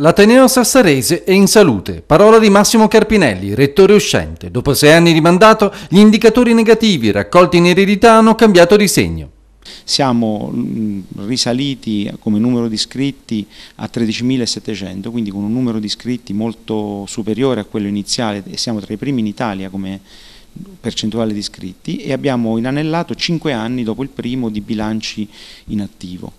L'Ateneo Sassarese è in salute. Parola di Massimo Carpinelli, rettore uscente. Dopo sei anni di mandato, gli indicatori negativi raccolti in eredità hanno cambiato di segno. Siamo mm, risaliti come numero di iscritti a 13.700, quindi con un numero di iscritti molto superiore a quello iniziale e siamo tra i primi in Italia come percentuale di iscritti e abbiamo inanellato 5 anni dopo il primo di bilanci in attivo.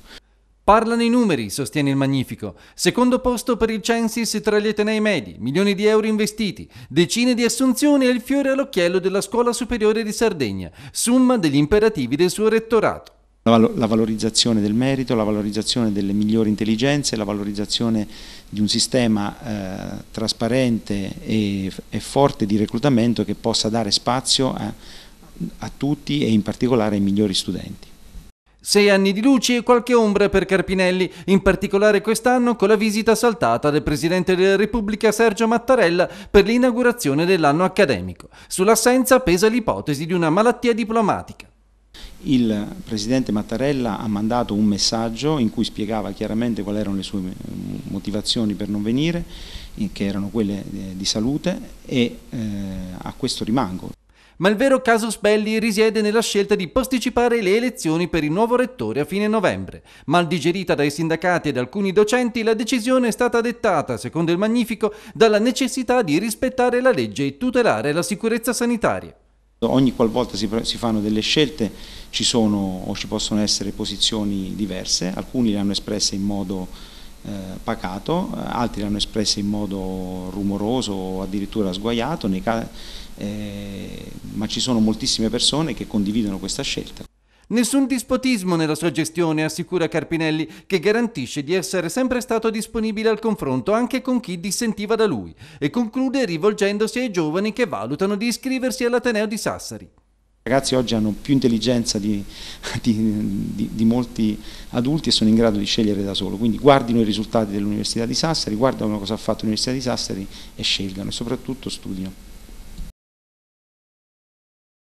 Parlano i numeri, sostiene il Magnifico. Secondo posto per il Censis tra gli atenei medi, milioni di euro investiti, decine di assunzioni e il fiore all'occhiello della Scuola Superiore di Sardegna, summa degli imperativi del suo rettorato. La valorizzazione del merito, la valorizzazione delle migliori intelligenze, la valorizzazione di un sistema eh, trasparente e, e, forte di reclutamento che possa dare spazio a, a tutti e in particolare ai migliori studenti. Sei anni di luci e qualche ombra per Carpinelli, in particolare quest'anno con la visita saltata del Presidente della Repubblica Sergio Mattarella per l'inaugurazione dell'anno accademico. Sull'assenza pesa l'ipotesi di una malattia diplomatica. Il Presidente Mattarella ha mandato un messaggio in cui spiegava chiaramente quali erano le sue motivazioni per non venire, che erano quelle eh, di salute e eh, a questo rimango ma il vero casus belli risiede nella scelta di posticipare le elezioni per il nuovo rettore a fine novembre. Mal digerita dai sindacati e da alcuni docenti, la decisione è stata dettata, secondo il Magnifico, dalla necessità di rispettare la legge e tutelare la sicurezza sanitaria. Ogni qualvolta si, si, fanno delle scelte ci sono o ci possono essere posizioni diverse, alcuni le hanno espresse in modo eh, pacato, eh, altri l'hanno espressa in modo rumoroso o addirittura sguaiato, eh, ma ci sono moltissime persone che condividono questa scelta. Nessun dispotismo nella sua gestione, assicura Carpinelli, che garantisce di essere sempre stato disponibile al confronto anche con chi dissentiva da lui e conclude rivolgendosi ai giovani che valutano di iscriversi all'Ateneo di Sassari. I ragazzi oggi hanno più intelligenza di, di, di, di, molti adulti e sono in grado di scegliere da solo, quindi guardino i risultati dell'Università di Sassari, guardano cosa ha fatto l'Università di Sassari e scelgano e soprattutto studiano.